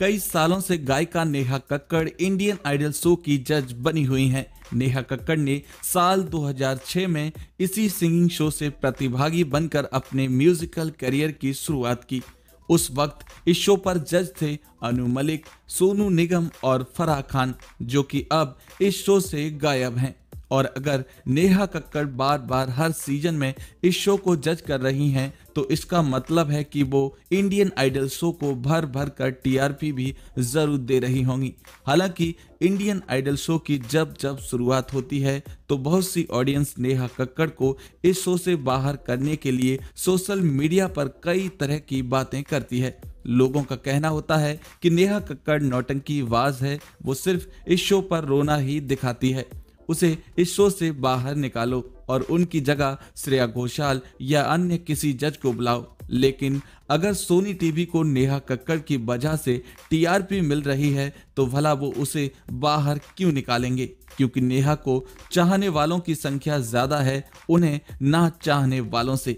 कई सालों से गायिका Neha Kakkar Indian Idol show की जज बनी हुई हैं। नेहा कक्कड़ ने साल 2006 में इसी सिंगिंग शो से प्रतिभागी बनकर अपने म्यूजिकल करियर की शुरुआत की उस वक्त इस शो पर जज थे अनु मलिक सोनू निगम और फराह खान जो कि अब इस शो से गायब हैं और अगर नेहा कक्कड़ बार बार हर सीजन में इस शो को जज कर रही हैं तो इसका मतलब है कि वो इंडियन आइडल शो को भर भर कर टीआरपी भी जरूर दे रही होंगी हालांकि इंडियन आइडल शो की जब जब शुरुआत होती है तो बहुत सी ऑडियंस नेहा कक्कड़ को इस शो से बाहर करने के लिए सोशल मीडिया पर कई तरह की बातें करती है लोगों का कहना होता है कि नेहा कक्कड़ नौटंकी वाज है वो सिर्फ इस शो पर रोना ही दिखाती है उसे इस शो से बाहर निकालो और उनकी जगह श्रेया घोषाल या अन्य किसी जज को बुलाओ लेकिन अगर सोनी टीवी को नेहा कक्कड़ की वजह से टीआरपी मिल रही है तो भला वो उसे बाहर क्यों निकालेंगे क्योंकि नेहा को चाहने वालों की संख्या ज्यादा है उन्हें ना चाहने वालों से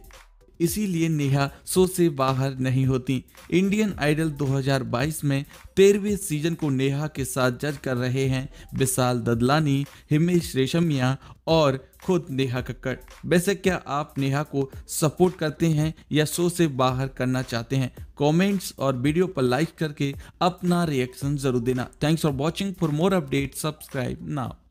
इसीलिए नेहा शो से बाहर नहीं होती इंडियन आइडल 2022 में तेरहवें सीजन को नेहा के साथ जज कर रहे हैं विशाल ददलानी हिमेश रेशमिया और खुद नेहा कक्कड़ वैसे क्या आप नेहा को सपोर्ट करते हैं या शो से बाहर करना चाहते हैं कमेंट्स और वीडियो पर लाइक करके अपना रिएक्शन जरूर देना thanks for watching for more update subscribe now